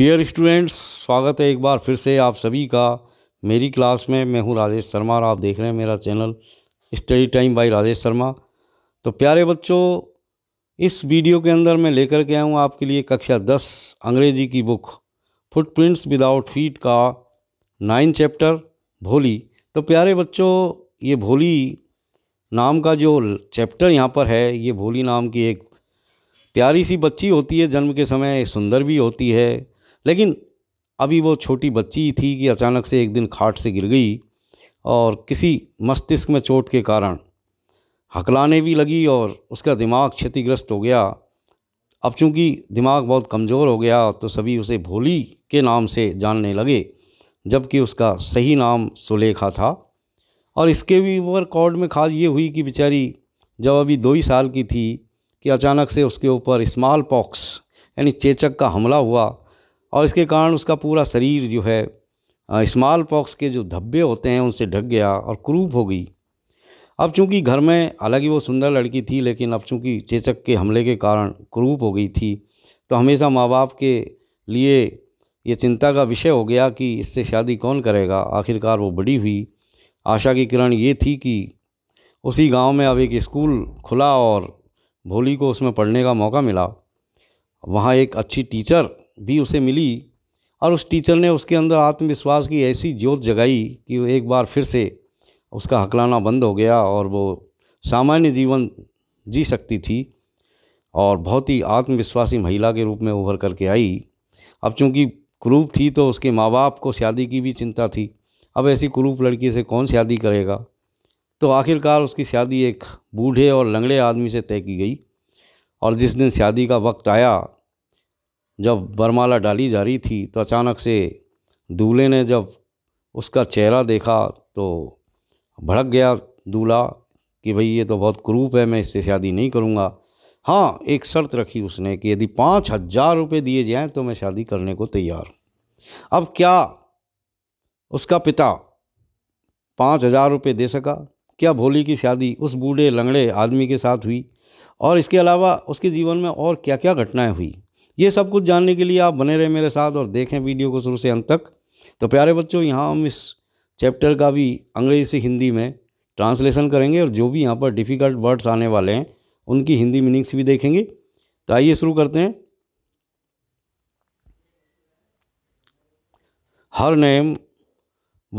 dear students स्वागत है एक बार फिर से आप सभी का मेरी क्लास में मैं हूं राजेश शर्मा और आप देख रहे हैं मेरा channel study time by Rajesh Sharma तो प्यारे बच्चों इस वीडियो के अंदर मैं लेकर के आऊँ आपके लिए कक्षा दस अंग्रेजी की बुक फुटप्रिंट्स विदाउट फीट का नाइन चैप्टर भोली तो प्यारे बच्चों ये भोली नाम का जो चैप्टर यहाँ पर है ये भोली नाम की एक प्यारी सी बच्ची होती है जन्म के समय सुंदर भी होती है लेकिन अभी वो छोटी बच्ची थी कि अचानक से एक दिन खाट से गिर गई और किसी मस्तिष्क में चोट के कारण हकलाने भी लगी और उसका दिमाग क्षतिग्रस्त हो गया अब चूंकि दिमाग बहुत कमज़ोर हो गया तो सभी उसे भोली के नाम से जानने लगे जबकि उसका सही नाम सुलेखा था और इसके भी ऊपर कॉर्ड में खास ये हुई कि बेचारी जब अभी दो ही साल की थी कि अचानक से उसके ऊपर स्मॉल पॉक्स यानी चेचक का हमला हुआ और इसके कारण उसका पूरा शरीर जो है स्मॉल पॉक्स के जो धब्बे होते हैं उनसे ढक गया और क्रूप हो गई अब चूंकि घर में हालांकि वो सुंदर लड़की थी लेकिन अब चूंकि चेचक के हमले के कारण क्रूप हो गई थी तो हमेशा माँ बाप के लिए ये चिंता का विषय हो गया कि इससे शादी कौन करेगा आखिरकार वो बड़ी हुई आशा की किरण ये थी कि उसी गांव में अब एक स्कूल खुला और भोली को उसमें पढ़ने का मौका मिला वहाँ एक अच्छी टीचर भी उसे मिली और उस टीचर ने उसके अंदर आत्मविश्वास की ऐसी ज्योत जगाई कि वो एक बार फिर से उसका हकलाना बंद हो गया और वो सामान्य जीवन जी सकती थी और बहुत ही आत्मविश्वासी महिला के रूप में उभर करके आई अब चूंकि क्रूप थी तो उसके माँ बाप को शादी की भी चिंता थी अब ऐसी क्रूप लड़की से कौन शादी करेगा तो आखिरकार उसकी शादी एक बूढ़े और लंगड़े आदमी से तय की गई और जिस दिन शादी का वक्त आया जब वरमाला डाली जा रही थी तो अचानक से दूल्हे ने जब उसका चेहरा देखा तो भड़क गया दूल्हा कि भाई ये तो बहुत क्रूप है मैं इससे शादी नहीं करूँगा हाँ एक शर्त रखी उसने कि यदि पाँच हज़ार रुपये दिए जाएँ तो मैं शादी करने को तैयार हूँ अब क्या उसका पिता पाँच हज़ार रुपये दे सका क्या भोली की शादी उस बूढ़े लंगड़े आदमी के साथ हुई और इसके अलावा उसके जीवन में और क्या क्या घटनाएं हुई ये सब कुछ जानने के लिए आप बने रहें मेरे साथ और देखें वीडियो को शुरू से अंत तक तो प्यारे बच्चों यहाँ हम इस चैप्टर का भी अंग्रेजी से हिंदी में ट्रांसलेशन करेंगे और जो भी यहाँ पर डिफ़िकल्ट वर्ड्स आने वाले हैं उनकी हिंदी मीनिंग्स भी देखेंगे तो आइए शुरू करते हैं हर नेम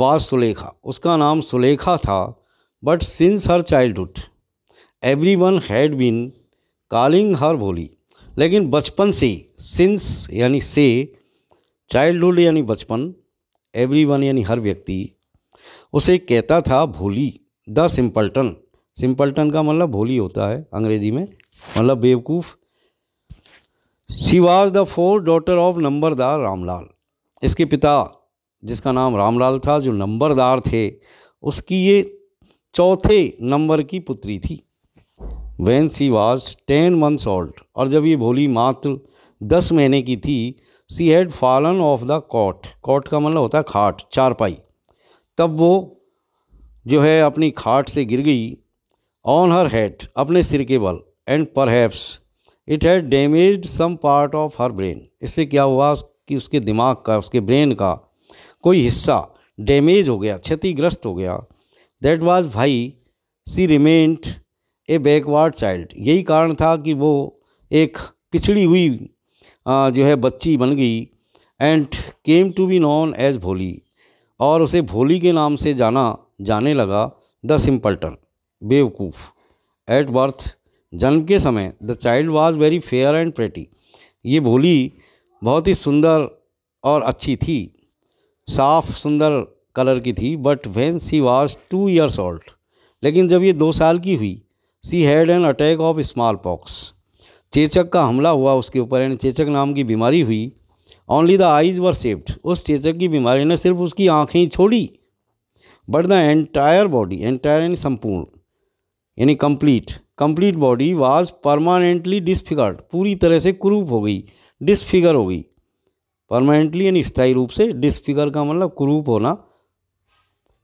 वाज सुलेखा उसका नाम सुलेखा था but since her childhood every one had been calling her Bholi लेकिन बचपन से सिंस यानी से चाइल्डहुड यानी बचपन एवरीवन यानी हर व्यक्ति उसे कहता था भोली द सिंपल्टन सिंपल्टन का मतलब भोली होता है अंग्रेजी में मतलब बेवकूफ़ she was the four daughter of Numberdar Ramlal इसके पिता जिसका नाम रामलाल था जो नंबरदार थे उसकी ये चौथे नंबर की पुत्री थी when she was ten months old और जब ये भोली मात्र दस महीने की थी she had fallen off the cot cot का मतलब होता है खाट चारपाई तब वो जो है अपनी खाट से गिर गई ऑन हर हेड अपने सिर के बल and perhaps it had damage some part of her brain इससे क्या हुआ कि उसके दिमाग का उसके ब्रेन का कोई हिस्सा डैमेज हो गया क्षतिग्रस्त हो गया दैट वॉज भाई सी रिमेंट ए बैकवर्ड चाइल्ड यही कारण था कि वो एक पिछड़ी हुई जो है बच्ची बन गई and came to be known as Bholi और उसे भोली के नाम से जाना जाने लगा द सिंपल्टन बेवकूफ़ एट बर्थ जन्म के समय the child was very fair and pretty ये भोली बहुत ही सुंदर और अच्छी थी साफ सुंदर कलर की थी but when she was two years old लेकिन जब ये दो साल की हुई she had an attack of smallpox चेचक का हमला हुआ उसके ऊपर एंड चेचक नाम की बीमारी हुई only the eyes were saved उस चेचक की बीमारी ने सिर्फ उसकी आँखें ही छोड़ी but the entire body entire यानी संपूर्ण यानी complete complete body was permanently disfigured पूरी तरह से क्रूप हो गई डिसफिगर हो गई परमानेंटली यानी स्थायी रूप से डिसफिगर का मतलब क्रूप होना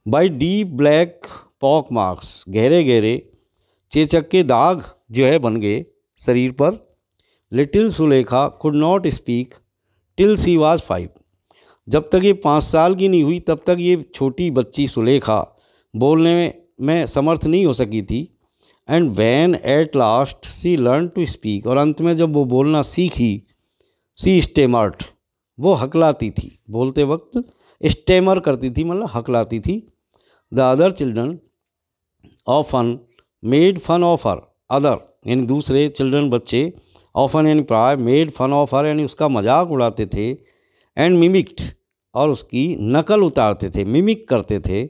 by deep black pock marks गहरे गहरे चेचक के दाग जो है बन गए शरीर पर little Sulekha could not speak till she was five जब तक ये पाँच साल की नहीं हुई तब तक ये छोटी बच्ची सुलेखा बोलने में, समर्थ नहीं हो सकी थी and when at last she learn to speak और अंत में जब वो बोलना सीखी सी स्टेमर्ट वो हकलाती थी बोलते वक्त स्टेमर करती थी मतलब हकलाती थी the other children often made fun of her other यानी दूसरे चिल्ड्रन बच्चे ऑफन यानी प्राय मेड फन ऑफ हर यानी उसका मजाक उड़ाते थे एंड मिमिक्ड और उसकी नकल उतारते थे मिमिक करते थे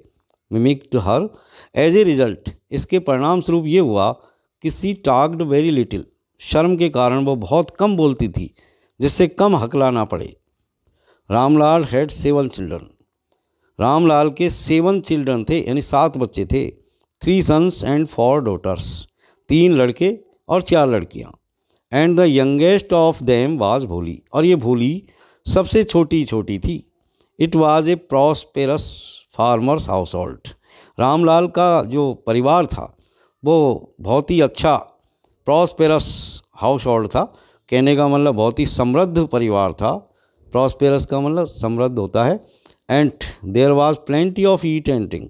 mimicked her as a result इसके परिणाम स्वरूप ये हुआ कि सी टाग्ड वेरी लिटिल शर्म के कारण वो बहुत कम बोलती थी जिससे कम हकलाना पड़े Ramlal had seven children Ramlal के सेवन चिल्ड्रन थे यानी सात बच्चे थे three sons and four daughters तीन लड़के और चार लड़कियाँ and the youngest of them was Bholi और ये भोली सबसे छोटी छोटी थी it was a prosperous farmer's household Ramlal का जो परिवार था वो बहुत ही अच्छा प्रॉस्पेरस हाउस होल्ड था कहने का मतलब बहुत ही समृद्ध परिवार था प्रॉस्पेरस का मतलब समृद्ध होता है and there was plenty of eat and drink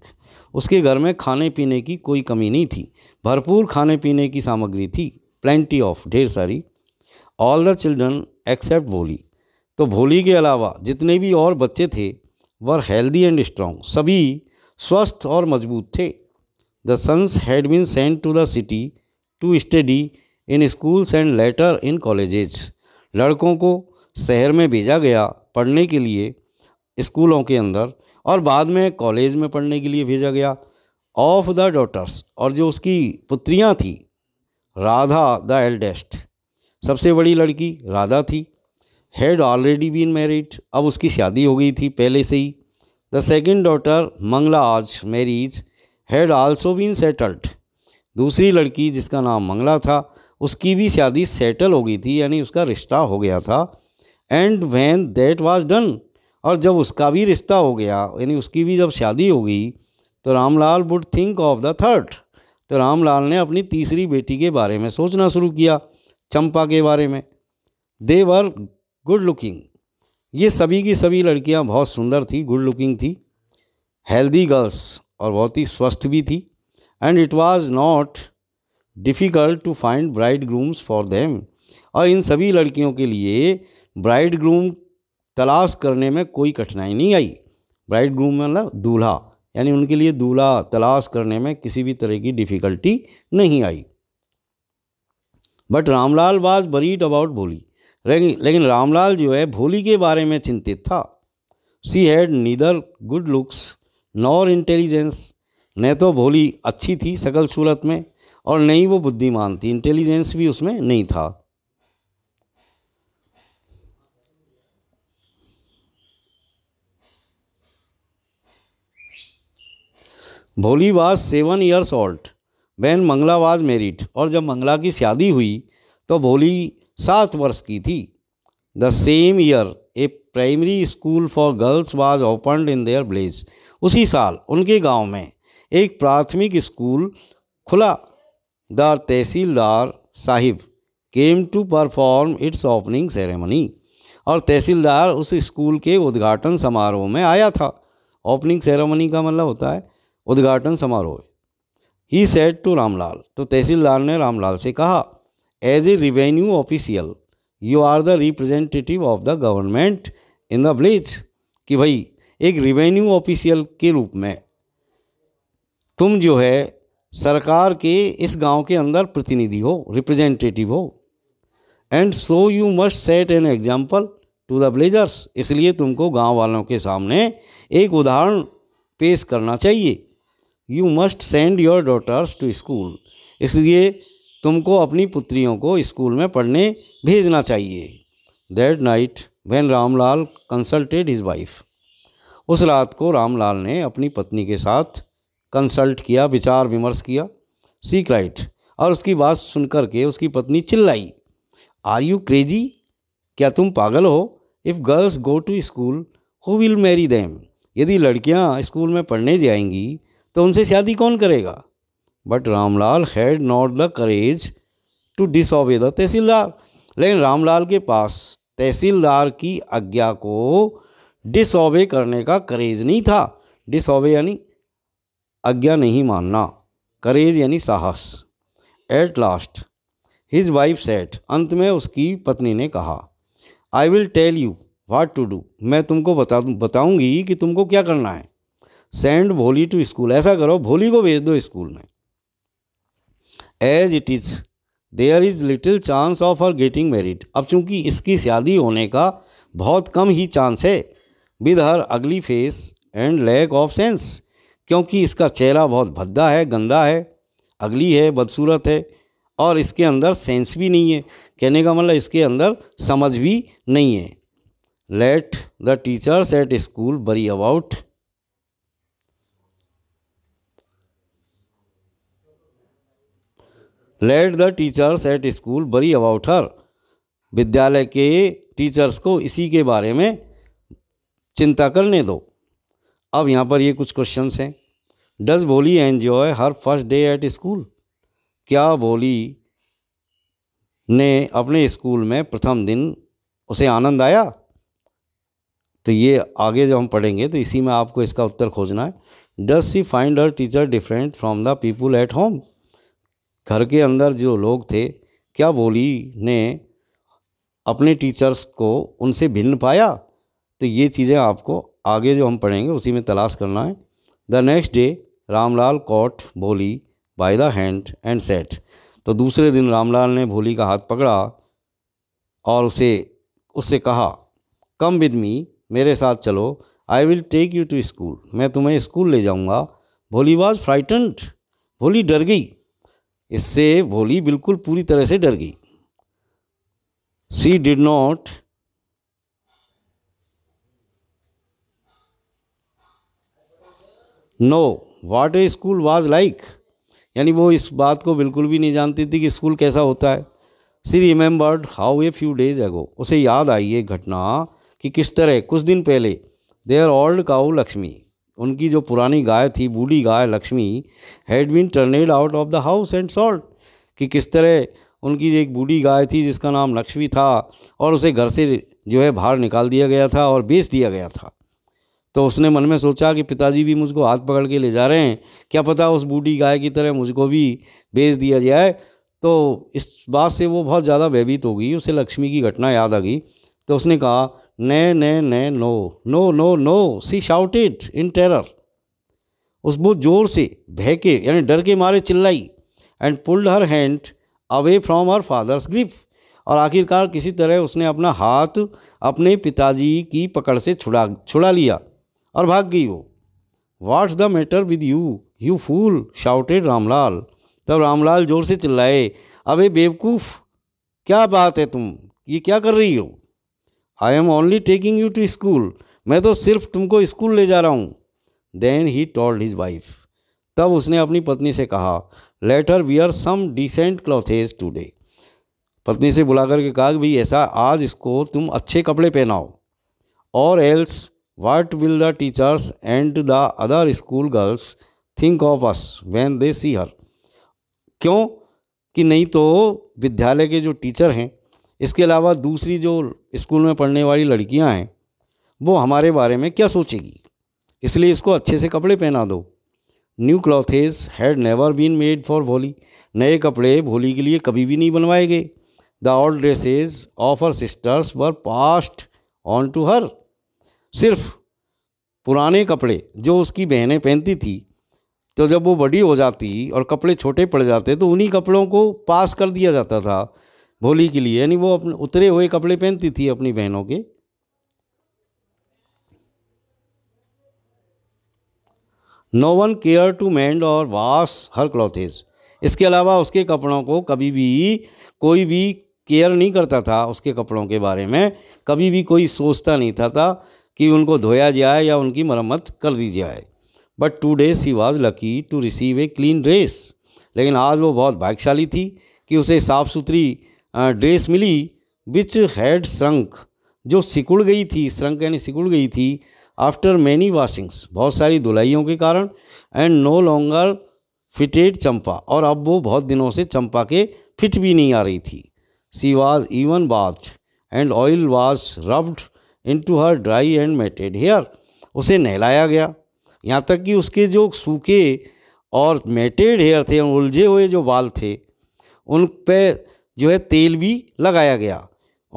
उसके घर में खाने पीने की कोई कमी नहीं थी भरपूर खाने पीने की सामग्री थी प्लेंटी ऑफ ढेर सारी ऑल द चिल्ड्रन एक्सेप्ट भोली तो भोली के अलावा जितने भी और बच्चे थे वर हेल्दी एंड स्ट्रांग सभी स्वस्थ और मजबूत थे the sons had been sent to the city to study in schools and later in colleges लड़कों को शहर में भेजा गया पढ़ने के लिए स्कूलों के अंदर और बाद में कॉलेज में पढ़ने के लिए भेजा गया ऑफ द डॉटर्स और जो उसकी पुत्रियाँ थी राधा द एल्डेस्ट सबसे बड़ी लड़की राधा थी हैड ऑलरेडी बीन मैरिड अब उसकी शादी हो गई थी पहले से ही द सेकेंड डॉटर मंगला आज marriage had also been settled दूसरी लड़की जिसका नाम मंगला था उसकी भी शादी सेटल हो गई थी यानी उसका रिश्ता हो गया था and when that was done और जब उसका भी रिश्ता हो गया यानी उसकी भी जब शादी हो गई तो Ramlal would think of the third तो रामलाल ने अपनी तीसरी बेटी के बारे में सोचना शुरू किया चंपा के बारे में देवर गुड लुकिंग ये सभी की सभी लड़कियां बहुत सुंदर थी गुड लुकिंग थी हेल्दी गर्ल्स और बहुत ही स्वस्थ भी थी and it was not difficult to find bridegrooms for them और इन सभी लड़कियों के लिए ब्राइड ग्रूम तलाश करने में कोई कठिनाई नहीं आई ब्राइड ग्रूम मतलब दूल्हा यानी उनके लिए दूल्हा तलाश करने में किसी भी तरह की डिफ़िकल्टी नहीं आई but Ramlal was worried about Bholi लेकिन रामलाल जो है भोली के बारे में चिंतित था she had neither good looks nor intelligence न तो भोली अच्छी थी सकल सूरत में और नहीं वो बुद्धिमान थी इंटेलिजेंस भी उसमें नहीं था भोली वाज सेवन ईयर्स ओल्ड बहन मंगला वाज मेरिट और जब मंगला की शादी हुई तो भोली सात वर्ष की थी the same year a primary school for girls was opened in their village उसी साल उनके गांव में एक प्राथमिक स्कूल खुला the tahsildar sahib came to perform its opening ceremony और तहसीलदार उस स्कूल के उद्घाटन समारोह में आया था ओपनिंग सेरेमनी का मतलब होता है उद्घाटन समारोह ही सेट टू रामलाल तो तहसीलदार ने रामलाल से कहा as a revenue official you are the representative of the government in the village कि भाई एक रिवेन्यू ऑफिशियल के रूप में तुम जो है सरकार के इस गांव के अंदर प्रतिनिधि हो रिप्रेजेंटेटिव हो and so you must set an example to the villagers इसलिए तुमको गांव वालों के सामने एक उदाहरण पेश करना चाहिए you must send your daughters to school इसलिए तुमको अपनी पुत्रियों को स्कूल में पढ़ने भेजना चाहिए that night when Ramlal consulted his wife उस रात को रामलाल ने अपनी पत्नी के साथ कंसल्ट किया विचार विमर्श किया सीक राइट और उसकी बात सुनकर के उसकी पत्नी चिल्लाई आर यू क्रेजी क्या तुम पागल हो if girls go to school who will marry them यदि लड़कियाँ स्कूल में पढ़ने जाएंगी तो उनसे शादी कौन करेगा but Ramlal had not the courage to disobey the tahsildar लेकिन रामलाल के पास तहसीलदार की आज्ञा को डिसऑबे करने का करेज नहीं था डिसऑबे यानी आज्ञा नहीं मानना करेज यानी साहस at last his wife said अंत में उसकी पत्नी ने कहा I will tell you what to do मैं तुमको बता बताऊँगी कि तुमको क्या करना है सेंड भोली टू स्कूल ऐसा करो भोली को भेज दो स्कूल में as it is there is little chance of her getting married अब चूंकि इसकी शादी होने का बहुत कम ही चांस है with her ugly face and lack of sense क्योंकि इसका चेहरा बहुत भद्दा है गंदा है अगली है बदसूरत है और इसके अंदर सेंस भी नहीं है कहने का मतलब इसके अंदर समझ भी नहीं है let the teachers at school worry about let the teachers at school worry about her विद्यालय के टीचर्स को इसी के बारे में चिंता करने दो अब यहाँ पर ये कुछ क्वेश्चंस हैं does Bholi enjoy her first day at school क्या भोली ने अपने स्कूल में प्रथम दिन उसे आनंद आया तो ये आगे जब हम पढ़ेंगे तो इसी में आपको इसका उत्तर खोजना है does she find her teacher different from the people at home घर के अंदर जो लोग थे क्या बोली ने अपने टीचर्स को उनसे भिन्न पाया तो ये चीज़ें आपको आगे जो हम पढ़ेंगे उसी में तलाश करना है the next day Ramlal caught Bholi by the hand and said to दूसरे दिन रामलाल ने भोली का हाथ पकड़ा और उसे उससे कहा कम विद मी मेरे साथ चलो I will take you to school मैं तुम्हें स्कूल ले जाऊँगा भोली वॉज फ्राइटेंड भोली डर गई इससे भोली बिल्कुल पूरी तरह से डर गई she did not know what a school was like यानी वो इस बात को बिल्कुल भी नहीं जानती थी कि स्कूल कैसा होता है she remembered how a few days ago उसे याद आई ये घटना कि किस तरह कुछ दिन पहले देयर ऑल्ड काउ लक्ष्मी उनकी जो पुरानी गाय थी बूढ़ी गाय Lakshmi had been turned out of the house and sold कि किस तरह उनकी एक बूढ़ी गाय थी जिसका नाम लक्ष्मी था और उसे घर से जो है बाहर निकाल दिया गया था और बेच दिया गया था तो उसने मन में सोचा कि पिताजी भी मुझको हाथ पकड़ के ले जा रहे हैं क्या पता उस बूढ़ी गाय की तरह मुझको भी बेच दिया जाए तो इस बात से वो बहुत ज़्यादा भयभीत हो गई उसे लक्ष्मी की घटना याद आ गई तो उसने कहा ने ने no no no no no, she shouted in terror उस बहुत जोर से भय के यानी डर के मारे चिल्लाई and pulled her hand away from her father's grip और आखिरकार किसी तरह उसने अपना हाथ अपने पिताजी की पकड़ से छुड़ा छुड़ा लिया और भाग गई वो what's the matter with you you fool shouted Ramlal तब रामलाल जोर से चिल्लाए अबे बेवकूफ़ क्या बात है तुम ये क्या कर रही हो I am only taking you to school मैं तो सिर्फ तुमको स्कूल ले जा रहा हूँ then he told his wife तब उसने अपनी पत्नी से कहा let her wear some decent clothes today पत्नी से बुला करके कहा कि भाई ऐसा आज इसको तुम अच्छे कपड़े पहनाओ और else what will the teachers and the other school girls think of us when they see her क्यों कि नहीं तो विद्यालय के जो टीचर हैं इसके अलावा दूसरी जो स्कूल में पढ़ने वाली लड़कियां हैं वो हमारे बारे में क्या सोचेगी इसलिए इसको अच्छे से कपड़े पहना दो new clothes had never been made for Bholi नए कपड़े भोली के लिए कभी भी नहीं बनवाए गए the all dresses of her sisters were passed on to her सिर्फ पुराने कपड़े जो उसकी बहनें पहनती थी तो जब वो बड़ी हो जाती और कपड़े छोटे पड़ जाते तो उन्हीं कपड़ों को पास कर दिया जाता था भोली के लिए यानी वो अपने उतरे हुए कपड़े पहनती थी अपनी बहनों के no one care to mend और वास हर क्लॉथेज इसके अलावा उसके कपड़ों को कभी भी कोई भी केयर नहीं करता था उसके कपड़ों के बारे में कभी भी कोई सोचता नहीं था, था कि उनको धोया जाए या उनकी मरम्मत कर दी जाए but today she was lucky to receive a clean dress लेकिन आज वो बहुत भाग्यशाली थी कि उसे साफ़ सुथरी ड्रेस मिली विच हैड श्रंक जो सिकुड़ गई थी श्रंक यानी सिकुड़ गई थी आफ्टर मैनी वॉशिंग्स बहुत सारी धुलाइयों के कारण and no longer fitted Champa और अब वो बहुत दिनों से चंपा के फिट भी नहीं आ रही थी she was even bath and oil was rubbed into her dry and matted hair उसे नहलाया गया यहाँ तक कि उसके जो सूखे और मेटेड हेयर थे उलझे हुए जो बाल थे उन पे जो है तेल भी लगाया गया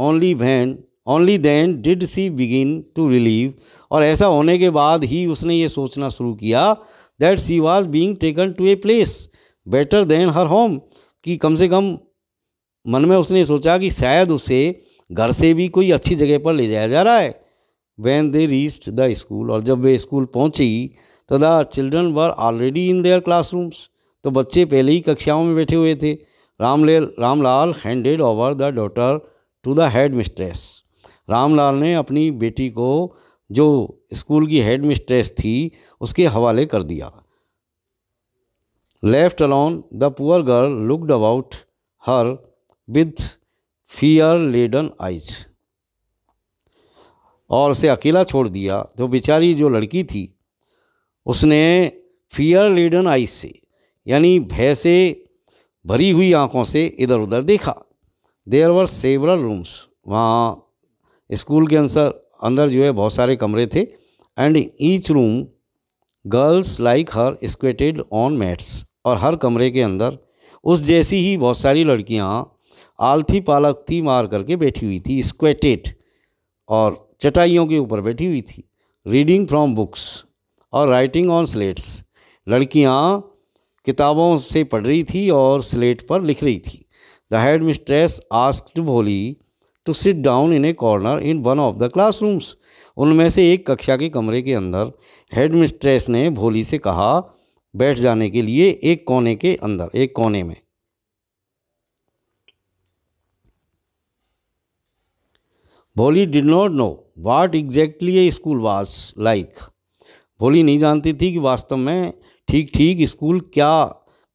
only when only then did she begin to relieve और ऐसा होने के बाद ही उसने ये सोचना शुरू किया that she was being taken to a place better than her home कि कम से कम मन में उसने सोचा कि शायद उसे घर से भी कोई अच्छी जगह पर ले जाया जा रहा है when they reached the school और जब वे स्कूल पहुँची तो the children were already in their classrooms तो बच्चे पहले ही कक्षाओं में बैठे हुए थे Ramlal Ramlal handed over the daughter to the head mistress Ramlal ने अपनी बेटी को जो स्कूल की हेड मिस्ट्रेस थी उसके हवाले कर दिया left alone the poor girl looked about her with fear laden eyes और उसे अकेला छोड़ दिया तो बेचारी जो लड़की थी उसने फियर लेडन आइज से यानी भय से भरी हुई आंखों से इधर उधर देखा देर वर सेवरल रूम्स वहाँ स्कूल के अंसर अंदर जो है बहुत सारे कमरे थे and each room girls like her squatted on mats और हर कमरे के अंदर उस जैसी ही बहुत सारी लड़कियाँ आलथी पालक थी मार करके बैठी हुई थी स्क्वेटेड और चटाइयों के ऊपर बैठी हुई थी रीडिंग फ्रॉम बुक्स और राइटिंग ऑन स्लेट्स लड़कियाँ किताबों से पढ़ रही थी और स्लेट पर लिख रही थी the head mistress asked Bholi to sit down in a corner in one of the classrooms उनमें से एक कक्षा के कमरे के अंदर हेड मिस्ट्रेस ने भोली से कहा बैठ जाने के लिए एक कोने के अंदर एक कोने में Bholi did not know what exactly a school was like Bholi नहीं जानती थी कि वास्तव में ठीक ठीक स्कूल क्या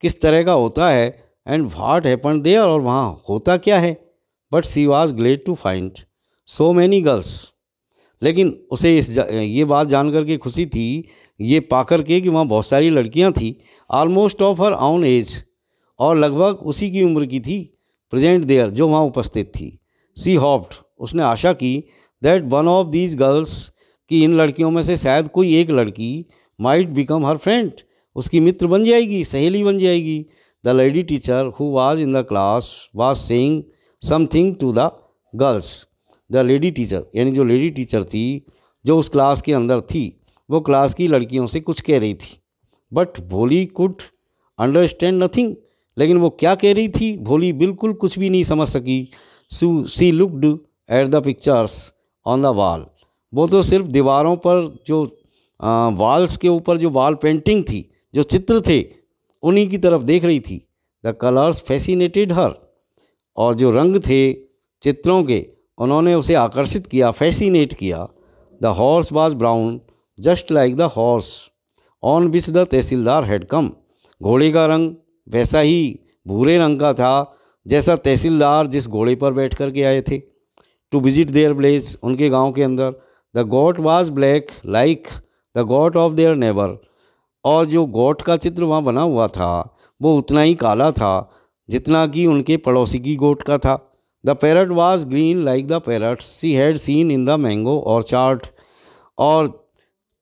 किस तरह का होता है एंड वाट हैपन देयर और वहाँ होता क्या है but she was glad to find so many girls लेकिन उसे इस ये बात जान के खुशी थी ये पाकर के कि वहाँ बहुत सारी लड़कियाँ थीं almost of her own age और लगभग उसी की उम्र की थी प्रेजेंट देयर जो वहाँ उपस्थित थी सी हॉप्ड उसने आशा की that one of these girls कि इन लड़कियों में से शायद कोई एक लड़की माइट बिकम हर फ्रेंड उसकी मित्र बन जाएगी सहेली बन जाएगी the lady teacher who was in the class was saying something to the girls the lady teacher यानी जो लेडी टीचर थी जो उस क्लास के अंदर थी वो क्लास की लड़कियों से कुछ कह रही थी बट भोली कुड अंडरस्टैंड नथिंग लेकिन वो क्या कह रही थी भोली बिल्कुल कुछ भी नहीं समझ सकी so she looked at the pictures on the wall वो तो सिर्फ दीवारों पर जो वाल्स के ऊपर जो वॉल पेंटिंग थी जो चित्र थे उन्हीं की तरफ देख रही थी द कलर्स फैसिनेटेड हर और जो रंग थे चित्रों के उन्होंने उसे आकर्षित किया फैसिनेट किया the horse was brown just like the horse on which the tahsildar had come घोड़े का रंग वैसा ही भूरे रंग का था जैसा तहसीलदार जिस घोड़े पर बैठ कर के आए थे टू विजिट देयर प्लेस उनके गांव के अंदर the goat was black like the goat of their neighbour और जो गोट का चित्र वहाँ बना हुआ था वो उतना ही काला था जितना कि उनके पड़ोसी की गोट का था the parrot was green like the parrot she had seen in the mango orchard और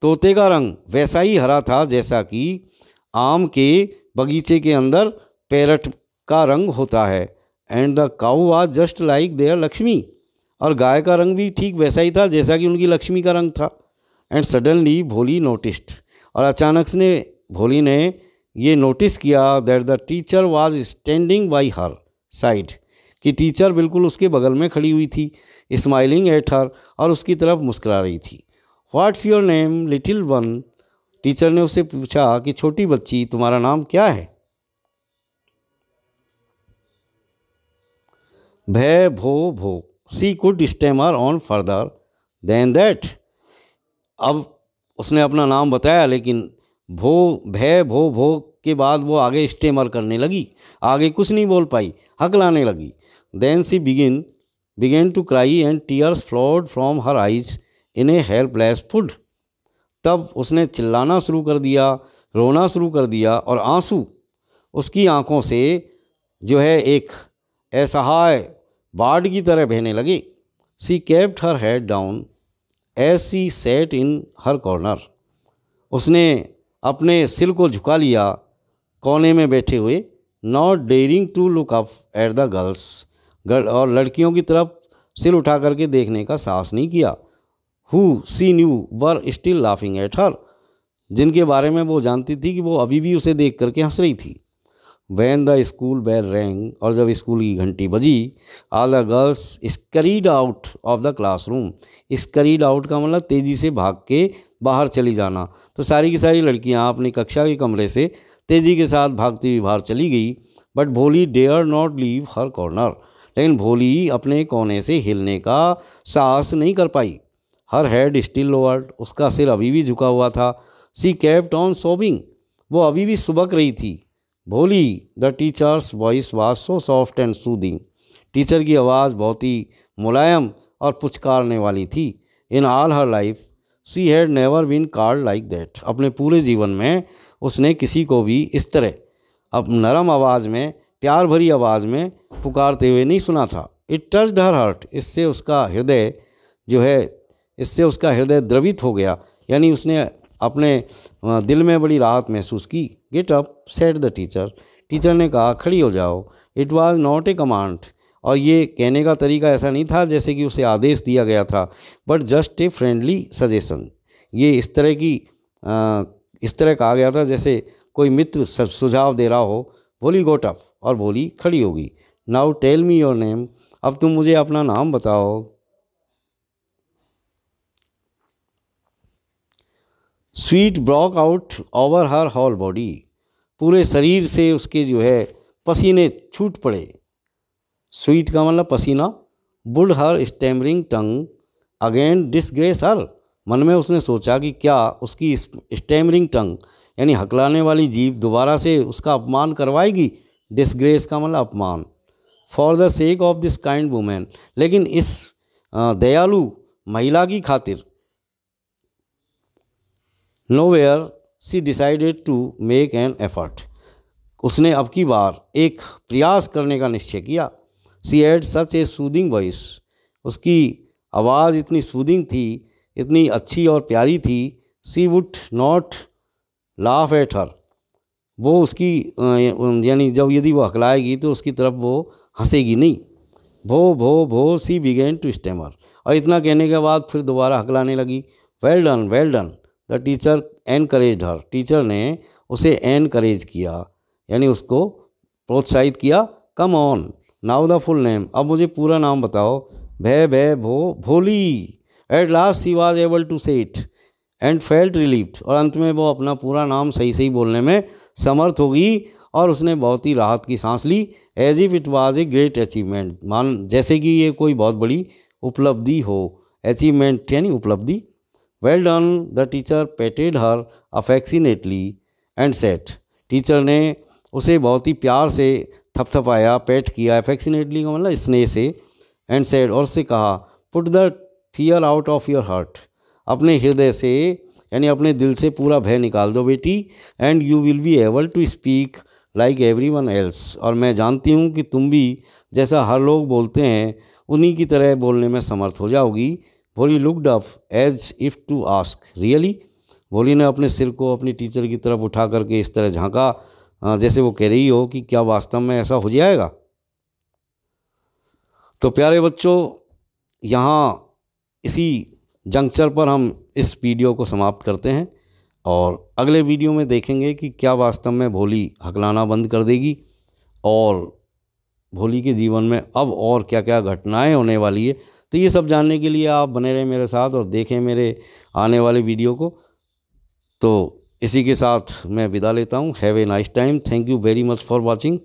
तोते का रंग वैसा ही हरा था जैसा कि आम के बगीचे के अंदर पैरट का रंग होता है and the cow was just like their Lakshmi और गाय का रंग भी ठीक वैसा ही था जैसा कि उनकी लक्ष्मी का रंग था एंड सडनली भोली नोटिस्ड और अचानक से भोली ने ये नोटिस किया that the teacher was standing by her side कि टीचर बिल्कुल उसके बगल में खड़ी हुई थी स्माइलिंग एट हर और उसकी तरफ मुस्करा रही थी what's your name little one teacher ने उसे पूछा कि छोटी बच्ची तुम्हारा नाम क्या है भय भो भो she could stammer on further than that अब उसने अपना नाम बताया लेकिन भो भय भो भो के बाद वो आगे स्टेमर करने लगी आगे कुछ नहीं बोल पाई हक लाने लगी then she begin began to cry and tears flowed from her eyes in a helpless flood तब उसने चिल्लाना शुरू कर दिया रोना शुरू कर दिया और आंसू उसकी आंखों से जो है एक असहाय बाढ़ की तरह बहने लगे she kept her head down as she sat in her corner उसने अपने सिर को झुका लिया कोने में बैठे हुए not daring to look up at the girls girl और लड़कियों की तरफ सिर उठा करके देखने का साहस नहीं किया who she knew were still laughing at her जिनके बारे में वो जानती थी कि वो अभी भी उसे देख करके हंस रही थी when the school bell rang और जब स्कूल की घंटी बजी all the girls scurried out of the classroom scurried out का मतलब तेज़ी से भाग के बाहर चली जाना तो सारी की सारी लड़कियां अपनी कक्षा के कमरे से तेज़ी के साथ भागती हुई बाहर चली गई but Bholi dare not leave her corner लेकिन भोली अपने कोने से हिलने का साहस नहीं कर पाई हर हेड स्टिल लोअर्ड उसका सिर अभी भी झुका हुआ था सी कैप्ट ऑन सोबिंग वो अभी भी सुबक रही थी Bholi the teacher's voice was so soft and soothing teacher की आवाज़ बहुत ही मुलायम और पुचकारने वाली थी in all her life she had never been called like that अपने पूरे जीवन में उसने किसी को भी इस तरह अब नरम आवाज़ में प्यार भरी आवाज़ में पुकारते हुए नहीं सुना था इट टच्ड हर हर्ट इससे उसका हृदय जो है इससे उसका हृदय द्रवित हो गया यानी उसने अपने दिल में बड़ी राहत महसूस की get up said the teacher teacher ने कहा खड़ी हो जाओ it was not a command और ये कहने का तरीका ऐसा नहीं था जैसे कि उसे आदेश दिया गया था but just a friendly suggestion ये इस तरह की इस तरह कहा गया था जैसे कोई मित्र सुझाव दे रहा हो बोली गोटअप और बोली खड़ी होगी now tell me your name अब तुम मुझे अपना नाम बताओ sweat broke out over her whole body पूरे शरीर से उसके जो है पसीने छूट पड़े स्वीट का मतलब पसीना would her stammering tongue again disgrace her मन में उसने सोचा कि क्या उसकी स्टैमरिंग टंग यानी हकलाने वाली जीव दोबारा से उसका अपमान करवाएगी डिसग्रेस का मतलब अपमान for the sake of this kind woman लेकिन इस दयालु महिला की खातिर nowhere she decided to make an effort उसने अब की बार एक प्रयास करने का निश्चय किया she had such a soothing voice उसकी आवाज़ इतनी सूदिंग थी इतनी अच्छी और प्यारी थी she would not laugh at her वो उसकी यानी जब यदि वो हकलाएगी तो उसकी तरफ वो हंसेगी नहीं भो भो भो सी बिगेन टू स्टेमर और इतना कहने के बाद फिर दोबारा हकलाने लगी well done well done the teacher encourage her teacher ने उसे एनकरेज किया यानी उसको प्रोत्साहित किया come on now the full name अब मुझे पूरा नाम बताओ भय भय भो Bholi at last he was able to say it and felt relief और अंत में वो अपना पूरा नाम सही सही बोलने में समर्थ होगी और उसने बहुत ही राहत की सांस ली as if it was a great achievement मान जैसे कि ये कोई बहुत बड़ी उपलब्धि हो अचीवमेंट यानी उपलब्धि well done the teacher patted her affectionately and said teacher ने उसे बहुत ही प्यार से थपथपाया पेट किया अफेक्सीनेटली का मतलब स्नेह से एंड सेट और उससे कहा put the fear out of your heart अपने हृदय से यानी अपने दिल से पूरा भय निकाल दो बेटी and you will be able to speak like everyone else और मैं जानती हूँ कि तुम भी जैसा हर लोग बोलते हैं उन्हीं की तरह बोलने में समर्थ हो जाओगी Bholi looked up as if to ask really Bholi ने अपने सिर को अपनी टीचर की तरफ उठा करके इस तरह झांका जैसे वो कह रही हो कि क्या वास्तव में ऐसा हो जाएगा तो प्यारे बच्चों यहाँ इसी जंक्चर पर हम इस वीडियो को समाप्त करते हैं और अगले वीडियो में देखेंगे कि क्या वास्तव में भोली हकलाना बंद कर देगी और भोली के जीवन में अब और क्या क्या घटनाएं होने वाली है तो ये सब जानने के लिए आप बने रहें मेरे साथ और देखें मेरे आने वाले वीडियो को तो इसी के साथ मैं विदा लेता हूँ have a nice time thank you very much for watching